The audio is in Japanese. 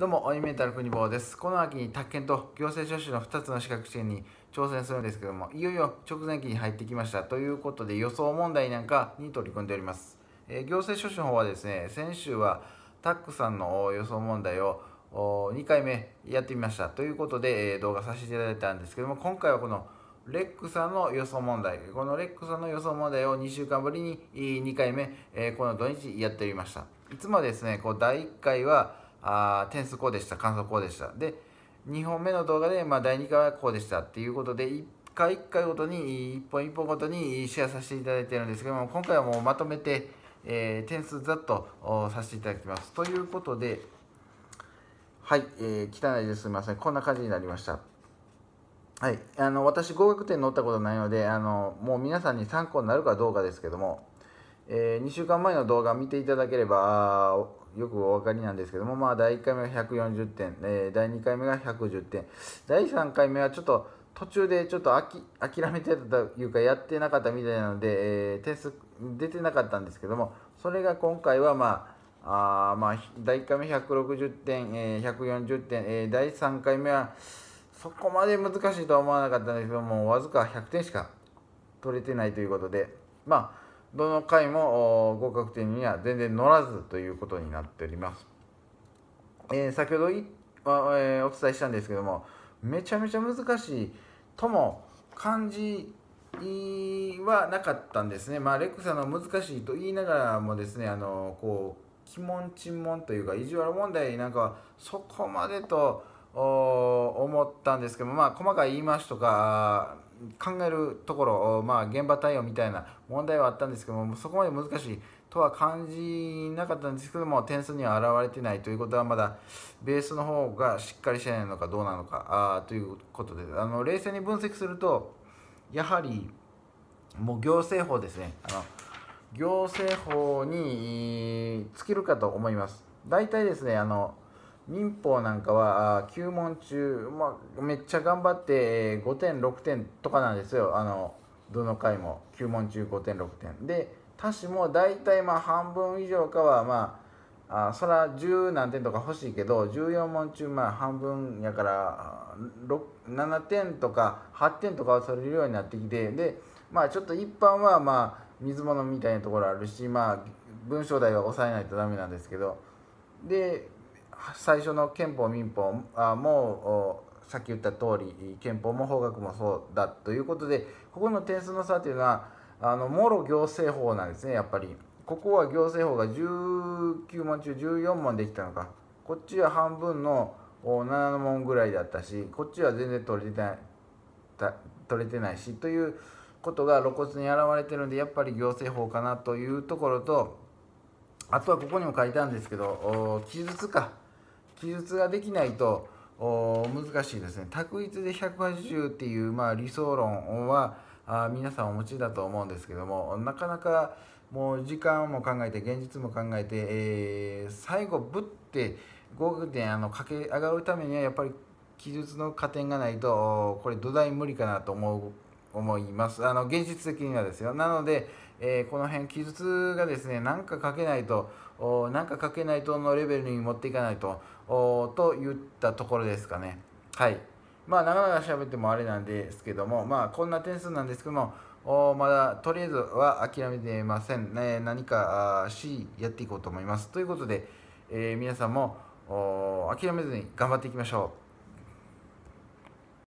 どうも、オニメンタル国坊です。この秋に宅建と行政書士の2つの資格試験に挑戦するんですけども、いよいよ直前期に入ってきました。ということで、予想問題なんかに取り組んでおります。えー、行政書士の方はですね、先週はタックさんの予想問題を2回目やってみました。ということで、えー、動画させていただいたんですけども、今回はこのレックさんの予想問題、このレックさんの予想問題を2週間ぶりに2回目、えー、この土日やっておりました。いつもですね、こう第1回は、あ点数こうでした感想こうでしたで2本目の動画で、まあ、第2回はこうでしたっていうことで1回1回ごとに1本1本ごとにシェアさせていただいてるんですけども今回はもうまとめて、えー、点数ざっとさせていただきますということではい、えー、汚いですすみませんこんな感じになりましたはい、あの私合格点乗ったことないのであのもう皆さんに参考になるかどうかですけどもえー、2週間前の動画見ていただければよくお分かりなんですけども、まあ、第1回目が140点、えー、第2回目が110点第3回目はちょっと途中でちょっと諦めてたというかやってなかったみたいなので、えー、点数出てなかったんですけどもそれが今回はまああまあ、第1回目160点、えー、140点、えー、第3回目はそこまで難しいとは思わなかったんですけどもわずか100点しか取れてないということでまあどの回も合格点には全然乗らずということになっております。えー、先ほどい、えー、お伝えしたんですけどもめちゃめちゃ難しいとも感じはなかったんですね。まあ、レックさんの難しいと言いながらもですねあのこう鬼門沈門というか意地悪問題なんかはそこまでと思ったんですけどまあ細かい言い回しとか考えるところ、まあ、現場対応みたいな問題はあったんですけどもそこまで難しいとは感じなかったんですけども点数には表れてないということはまだベースの方がしっかりしてないのかどうなのかあということであの冷静に分析するとやはりもう行政法ですねあの行政法に尽きるかと思います大体ですねあの民法なんかは9問中、まあ、めっちゃ頑張って5点6点とかなんですよあのどの回も9問中5点6点で他紙も大体まあ半分以上かはまああそら10何点とか欲しいけど14問中まあ半分やから7点とか8点とかは取れるようになってきてでまあちょっと一般はまあ水物みたいなところあるしまあ文章題は抑えないとダメなんですけどで最初の憲法民法あもうさっき言った通り憲法も法学もそうだということでここの点数の差というのはあのもろ行政法なんですねやっぱりここは行政法が19問中14問できたのかこっちは半分の7問ぐらいだったしこっちは全然取れてない取れてないしということが露骨に表れてるんでやっぱり行政法かなというところとあとはここにも書いたんですけど記述か記述ができないと難しいですね択一で180っていう、まあ、理想論はあ皆さんお持ちだと思うんですけどもなかなかもう時間も考えて現実も考えて、えー、最後ぶって合格点あの駆け上がるためにはやっぱり記述の加点がないとこれ土台無理かなと思う思いますあの現実的にはですよなので、えー、この辺記述がですね何か書けないと何か書けないとのレベルに持っていかないとといったところですかねはいまあ長々喋ってもあれなんですけどもまあこんな点数なんですけどもまだとりあえずは諦めていません、ね、何かしやっていこうと思いますということで、えー、皆さんも諦めずに頑張っていきましょう